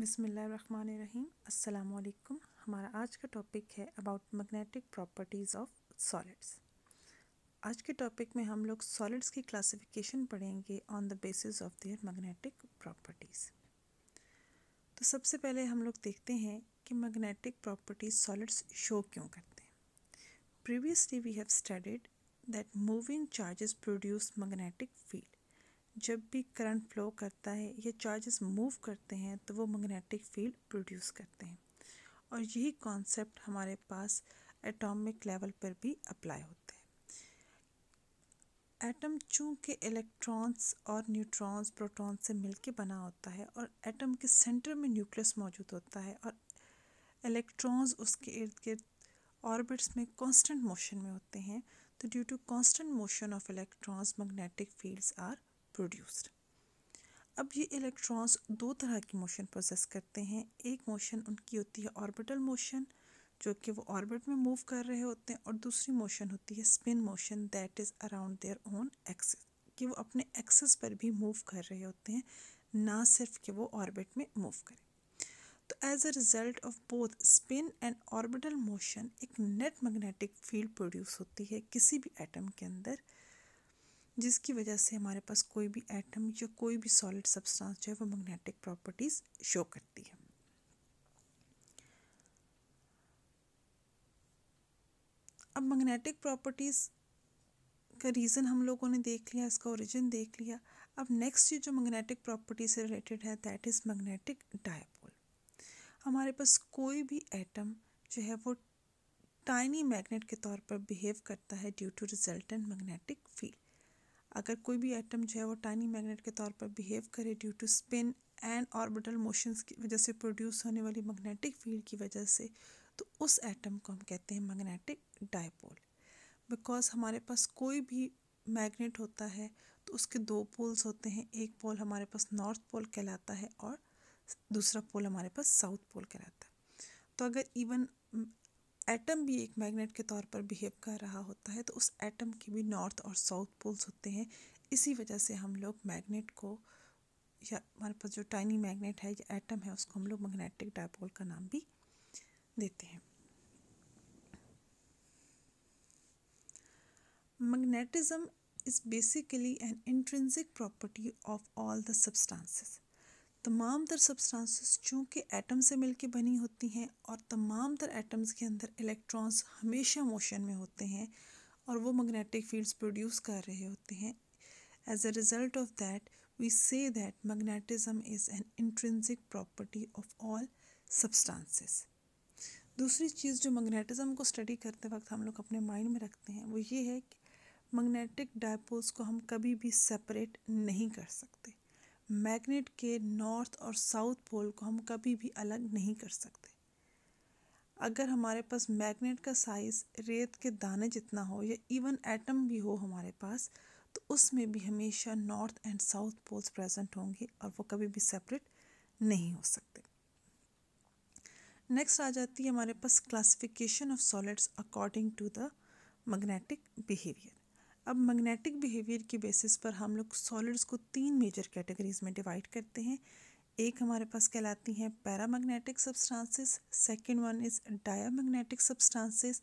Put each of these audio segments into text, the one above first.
बिसमीम अल्लाम हमारा आज का टॉपिक है about magnetic properties of solids आज के टॉपिक में हम लोग सॉलिड्स की क्लासिफिकेशन पढ़ेंगे on the basis of their magnetic properties तो सबसे पहले हम लोग देखते हैं कि मैग्नेटिक प्रॉपर्टीज सॉलिड्स शो क्यों करते हैं previously we have studied that moving charges produce magnetic field जब भी करंट फ्लो करता है या चार्जेस मूव करते हैं तो वो मैग्नेटिक फील्ड प्रोड्यूस करते हैं और यही कॉन्सेप्ट हमारे पास एटॉमिक लेवल पर भी अप्लाई होते हैं एटम चूँकि इलेक्ट्रॉन्स और न्यूट्रॉन्स प्रोटॉन्स से मिलके बना होता है और एटम के सेंटर में न्यूक्लियस मौजूद होता है और इलेक्ट्रॉन्स उसके इर्द गिर्द ऑर्बिट्स में कांस्टेंट मोशन में होते हैं तो due to constant motion of electrons magnetic fields are produced अब ये इलेक्ट्रॉन्स दो तरह की मोशन प्रोसेस करते हैं एक मोशन उनकी होती है ऑर्बिटल मोशन जो कि वो ऑर्बिट में मूव कर रहे होते हैं और दूसरी मोशन होती है spin motion that is around their own axis कि वो अपने एक्सेस पर भी मूव कर रहे होते हैं ना सिर्फ कि वो ऑर्बिट में मूव करें तो as a result of both spin and orbital motion एक नेट मैग्नेटिक फील्ड प्रोड्यूस होती है किसी भी एटम के अंदर जिसकी वजह से हमारे पास कोई भी एटम या कोई भी सॉलिड सब्सटेंस जो है वो मैग्नेटिक प्रॉपर्टीज़ शो करती है अब मैग्नेटिक प्रॉपर्टीज़ का रीज़न हम लोगों ने देख लिया इसका ओरिजिन देख लिया अब नेक्स्ट चीज़ जो मैग्नेटिक प्रॉपर्टी से रिलेटेड है दैट इज़ मैग्नेटिक डायपोल हमारे पास कोई भी एटम जो है वो टाइनी मैग्नेट के तौर पर बिहेव करता है due to resultant magnetic field अगर कोई भी एटम जो है वो टाइनी मैग्नेट के तौर पर बिहेव करे due to spin and orbital motions की वजह से प्रोड्यूस होने वाली मैग्नेटिक फील्ड की वजह से तो उस एटम को हम कहते हैं मैग्नेटिक डायपोल बिकॉज हमारे पास कोई भी मैग्नेट होता है तो उसके दो पोल्स होते हैं एक पोल हमारे पास नॉर्थ पोल कहलाता है और दूसरा पोल हमारे पास साउथ पोल कहलाता है तो अगर इवन एटम भी एक मैग्नेट के तौर पर बिहेव कर रहा होता है तो उस एटम के भी नॉर्थ और साउथ पोल्स होते हैं इसी वजह से हम लोग मैग्नेट को या हमारे पास जो टाइनी मैग्नेट है या एटम है उसको हम लोग मैग्नेटिक डायपोल का नाम भी देते हैं magnetism is basically an intrinsic property of all the substances तमाम तर सब्सटेंसेस चूँकि एटम से मिलके बनी होती हैं और तमाम तर एटम्स के अंदर इलेक्ट्रॉन्स हमेशा मोशन में होते हैं और वो मैग्नेटिक फील्ड्स प्रोड्यूस कर रहे होते हैं as a result of that we say that magnetism is an intrinsic property of all substances दूसरी चीज़ जो मैग्नेटिज्म को स्टडी करते वक्त हम लोग अपने माइंड में रखते हैं वो ये है कि मैग्नेटिक डायपोल्स को हम कभी भी सेपरेट नहीं कर सकते मैग्नेट के नॉर्थ और साउथ पोल को हम कभी भी अलग नहीं कर सकते अगर हमारे पास मैग्नेट का साइज़ रेत के दाने जितना हो या इवन एटम भी हो हमारे पास तो उसमें भी हमेशा north and south poles present होंगे और वो कभी भी सेपरेट नहीं हो सकते नेक्स्ट आ जाती है हमारे पास classification of solids according to the magnetic behaviour अब मैग्नेटिक बिहेवियर के बेसिस पर हम लोग सॉलिड्स को तीन मेजर कैटेगरीज में डिवाइड करते हैं एक हमारे पास कहलाती हैं paramagnetic substances second one is diamagnetic substances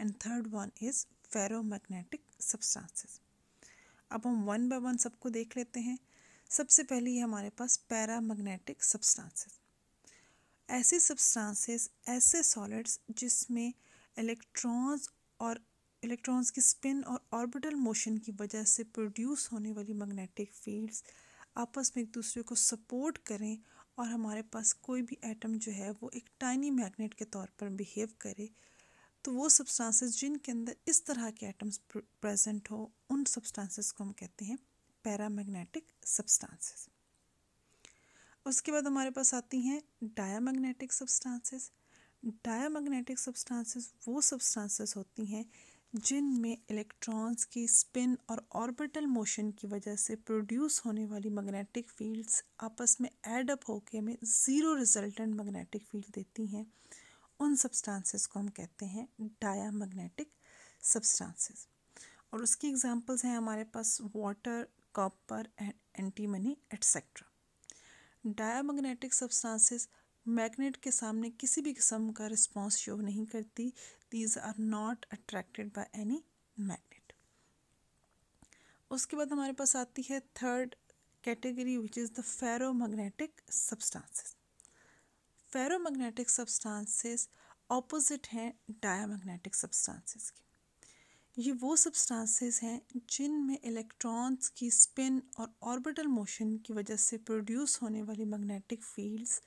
and third one is ferromagnetic substances अब हम वन बाय वन सबको देख लेते हैं सबसे पहले ये हमारे पास पैरामैग्नेटिक सब्सटेंसेस ऐसे सब्सटेंसेस ऐसे सॉलिड्स जिसमें इलेक्ट्रॉन्स और इलेक्ट्रॉन्स की स्पिन और ऑर्बिटल मोशन की वजह से प्रोड्यूस होने वाली मैग्नेटिक फील्ड्स आपस में एक दूसरे को सपोर्ट करें और हमारे पास कोई भी एटम जो है वो एक टाइनी मैग्नेट के तौर पर बिहेव करे तो वो सब्सटेंसेस जिनके अंदर इस तरह के एटम्स प्रेजेंट हो उन सब्सटेंसेस को हम कहते हैं पैरामैग्नेटिक सब्सटेंसेस उसके बाद हमारे पास आती हैं डायामैग्नेटिक सब्सटेंसेस डायामैग्नेटिक सब्सटेंसेस वो सब्सटेंसेस होती हैं जिनमें इलेक्ट्रॉन्स की स्पिन और ऑर्बिटल मोशन की वजह से प्रोड्यूस होने वाली मैग्नेटिक फील्ड्स आपस में एड अप होके में ज़ीरो रिजल्टेंट मैग्नेटिक फील्ड देती हैं उन सब्सटेंसेस को हम कहते हैं डाया मैग्नेटिक सब्सटेंसेस और उसकी एग्जांपल्स हैं हमारे पास water copper antimony etcetera diamagnetic substances magnet के सामने किसी भी किस्म का रिस्पॉन्स शो नहीं करती these are not attracted by any magnet उसके बाद हमारे पास आती है third category which is the ferromagnetic substances ferromagnetic substances opposite हैं डायामैग्नेटिक सब्सटांसेस के ये वो सब्सटांसेस हैं जिनमें इलेक्ट्रॉन्स की स्पिन और ऑर्बिटल मोशन की वजह से प्रोड्यूस होने वाली मैग्नेटिक फील्ड्स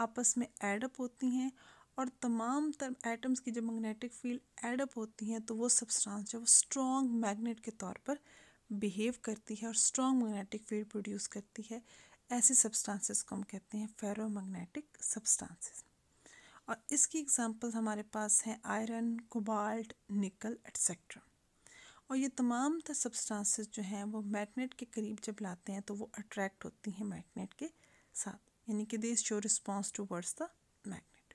आपस में एडअप होती हैं और तमाम तर एटम्स की जब मैग्नेटिक फील्ड एडअप होती हैं तो वो सब्सटेंस जो वो स्ट्रॉन्ग मैग्नेट के तौर पर बिहेव करती है और स्ट्रॉन्ग मैग्नेटिक फील्ड प्रोड्यूस करती है ऐसी सब्सटेंसेस को हम कहते हैं फेरो मैग्नेटिक सब्सटेंसेस और इसकी एग्जांपल्स हमारे पास हैं आयरन कोबाल्ट निकल एट्सेट्रा और ये तमाम तर सब्सटेंसेस जो हैं वो मैग्नेट के करीब जब लाते हैं तो वो अट्रैक्ट होती हैं मैग्नेट के साथ यानी कि they show response towards the magnet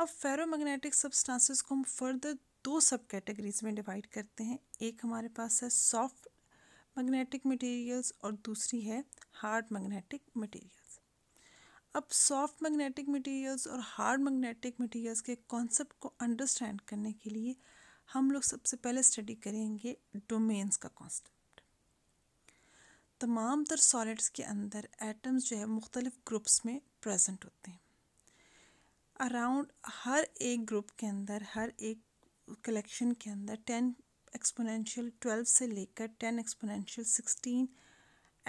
अब फेरोमैग्नेटिक सब्सटेंसेस को हम फर्दर दो सब कैटेगरीज में डिवाइड करते हैं एक हमारे पास है सॉफ्ट मैग्नेटिक मटेरियल्स और दूसरी है हार्ड मैग्नेटिक मटेरियल्स अब सॉफ्ट मैग्नेटिक मटेरियल्स और हार्ड मैग्नेटिक मटेरियल्स के कॉन्सेप्ट को अंडरस्टैंड करने के लिए हम लोग सबसे पहले स्टडी करेंगे डोमेन्स का कॉन्सेप्ट तमाम तर सॉलिड्स के अंदर एटम्स जो है मुख्तलिफ़ ग्रुप्स में प्रेजेंट होते हैं अराउंड हर एक ग्रुप के अंदर हर एक कलेक्शन के अंदर टेन एक्सपोनेंशियल ट्वेल्व से लेकर टेन एक्सपोनेंशियल सिक्सटीन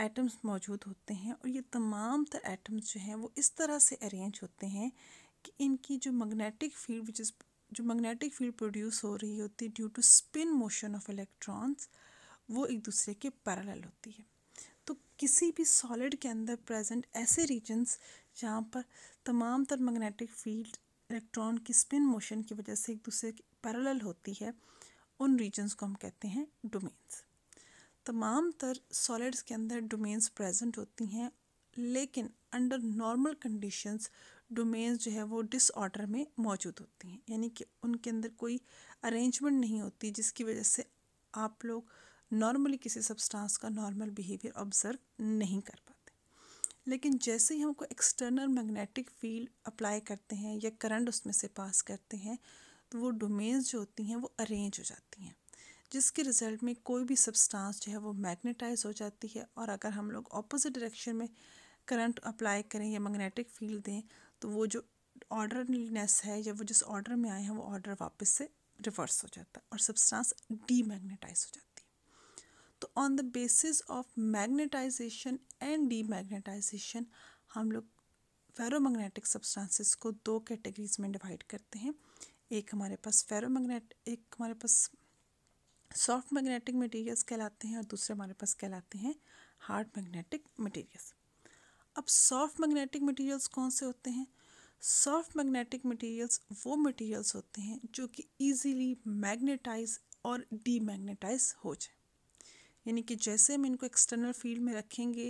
एटम्स मौजूद होते हैं और ये तमाम तर एटम्स जो हैं वो इस तरह से अरेंज होते हैं कि इनकी जो मैग्नेटिक फील्ड विच इस जो मैग्नेटिक फील्ड प्रोड्यूस हो रही होती है due to spin motion of electrons वो एक दूसरे के पैरेलल होती है किसी भी सॉलिड के अंदर प्रेजेंट ऐसे रीजन्स जहाँ पर तमाम तर मैग्नेटिक फील्ड इलेक्ट्रॉन की स्पिन मोशन की वजह से एक दूसरे के पैरल होती है उन रीजन्स को हम कहते हैं डोमेन्स तमाम तर सॉलिड्स के अंदर डोमेन्स प्रेजेंट होती हैं लेकिन अंडर नॉर्मल कंडीशंस डोमेन्स जो है वो डिसऑर्डर में मौजूद होती हैं यानी कि उनके अंदर कोई अरेंजमेंट नहीं होती जिसकी वजह से आप लोग नॉर्मली किसी सब्सटेंस का नॉर्मल बिहेवियर ऑब्जर्व नहीं कर पाते लेकिन जैसे ही हमको एक्सटर्नल मैग्नेटिक फील्ड अप्लाई करते हैं या करंट उसमें से पास करते हैं तो वो डोमेन्स जो होती हैं वो अरेंज हो जाती हैं जिसके रिज़ल्ट में कोई भी सब्सटेंस जो है वो मैग्नेटाइज हो जाती है और अगर हम लोग ऑपोजिट डायरेक्शन में करंट अप्लाई करें या मैग्नेटिक फील्ड दें तो वो जो ऑर्डरनेस है या वो जिस ऑर्डर में आए हैं वो ऑर्डर वापस से रिवर्स हो जाता है और सब्सटेंस डीमैग्नेटाइज हो जाता है तो on the basis of magnetisation and demagnetisation हम लोग फेरोमैग्नेटिक सब्सटेंसेस को दो कैटेगरीज में डिवाइड करते हैं एक हमारे पास फेरोमैग्नेट एक हमारे पास सॉफ्ट मैग्नेटिक मटेरियल्स कहलाते हैं और दूसरे हमारे पास कहलाते हैं हार्ड मैग्नेटिक मटेरियल्स अब सॉफ्ट मैग्नेटिक मटेरियल्स कौन से होते हैं सॉफ्ट मैग्नेटिक मटेरियल्स वो मटेरियल्स होते हैं जो कि इजीली मैग्नेटाइज और डीमैग्नेटाइज हो जाए यानी कि जैसे हम इनको एक्सटर्नल फील्ड में रखेंगे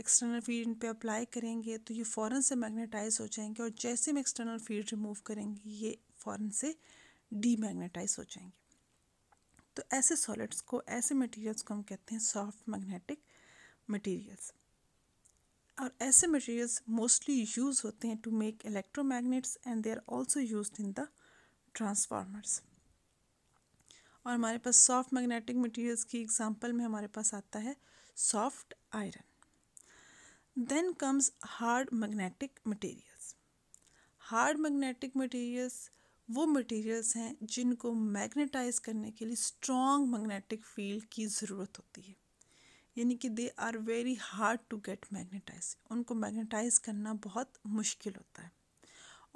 एक्सटर्नल फील्ड इन पर अप्लाई करेंगे तो ये फ़ौरन से मैग्नेटाइज हो जाएंगे और जैसे हम एक्सटर्नल फील्ड रिमूव करेंगे ये फ़ौरन से डीमैग्नेटाइज हो जाएंगे तो ऐसे सॉलिड्स को ऐसे मटेरियल्स को हम कहते हैं सॉफ्ट मैग्नेटिक मटेरियल्स और ऐसे मटेरियल्स मोस्टली यूज़ होते हैं to make electromagnets and they are also use in the transformers और हमारे पास सॉफ्ट मैग्नेटिक मटेरियल्स की एग्जांपल में हमारे पास आता है soft iron then comes hard magnetic materials hard magnetic materials वो मटेरियल्स हैं जिनको मैग्नेटाइज करने के लिए स्ट्रॉन्ग मैग्नेटिक फील्ड की ज़रूरत होती है यानी कि they are very hard to get magnetise उनको मैग्नेटाइज करना बहुत मुश्किल होता है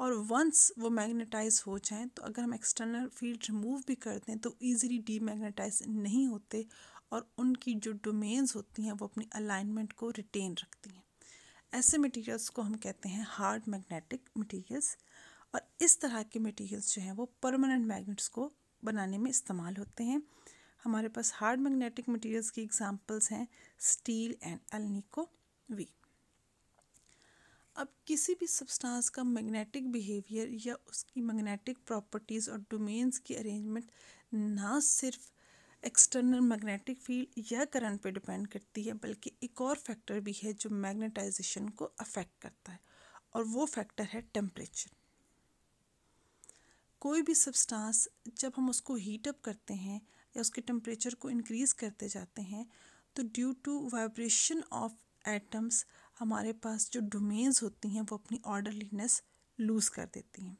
और वंस वो मैग्नेटाइज हो जाएं तो अगर हम एक्सटर्नल फील्ड रिमूव भी कर दें तो ईजिली डीमैग्नेटाइज नहीं होते और उनकी जो डोमेन्स होती हैं वो अपनी अलाइनमेंट को रिटेन रखती हैं ऐसे मटेरियल्स को हम कहते हैं हार्ड मैग्नेटिक मटेरियल्स और इस तरह के मटेरियल्स जो हैं वो परमानेंट मैग्नेट्स को बनाने में इस्तेमाल होते हैं हमारे पास हार्ड मैग्नेटिक मटेरियल्स की एग्जांपल्स हैं स्टील एंड अल्निको वी अब किसी भी सब्सटेंस का मैग्नेटिक बिहेवियर या उसकी मैग्नेटिक प्रॉपर्टीज़ और डोमेन्स की अरेंजमेंट ना सिर्फ एक्सटर्नल मैग्नेटिक फील्ड या करंट पे डिपेंड करती है बल्कि एक और फैक्टर भी है जो मैग्नेटाइजेशन को अफेक्ट करता है और वो फैक्टर है टेम्परेचर कोई भी सब्सटेंस जब हम उसको हीट अप करते हैं या उसके टेम्परेचर को इंक्रीज़ करते जाते हैं तो due to vibration of atoms हमारे पास जो डोमेन्स होती हैं वो अपनी ऑर्डरलीनेस लूज़ कर देती हैं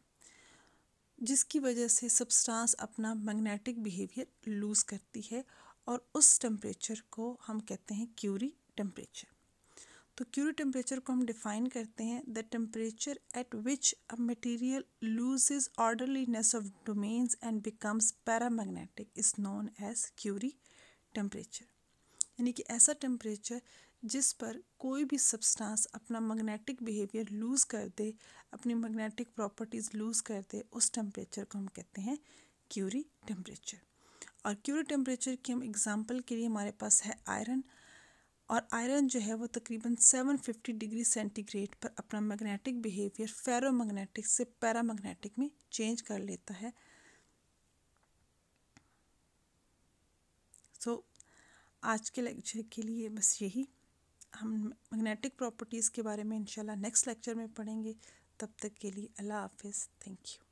जिसकी वजह से सब्सटेंस अपना मैग्नेटिक बिहेवियर लूज़ करती है और उस टेम्परेचर को हम कहते हैं क्यूरी टेम्परेचर तो क्यूरी टेम्परेचर को हम डिफाइन करते हैं the temperature at which a material loses orderliness of domains and becomes paramagnetic is known as Curie temperature यानी कि ऐसा टेम्परेचर जिस पर कोई भी सब्सटेंस अपना मैग्नेटिक बिहेवियर लूज़ कर दे अपनी मैग्नेटिक प्रॉपर्टीज़ लूज़ कर दे उस टेम्परेचर को हम कहते हैं क्यूरी टेम्परेचर और क्यूरी टेम्परेचर की हम एग्ज़ाम्पल के लिए हमारे पास है आयरन और आयरन जो है वो तकरीबन 750 डिग्री सेंटीग्रेड पर अपना मैग्नेटिक बिहेवियर फेरोमैग्नेटिक से पैरामैग्नेटिक में चेंज कर लेता है सो so, आज के लेक्चर के लिए बस यही हम मैग्नेटिक प्रॉपर्टीज़ के बारे में इंशाल्लाह नेक्स्ट लेक्चर में पढ़ेंगे तब तक के लिए अल्लाह हाफिज़ थैंक यू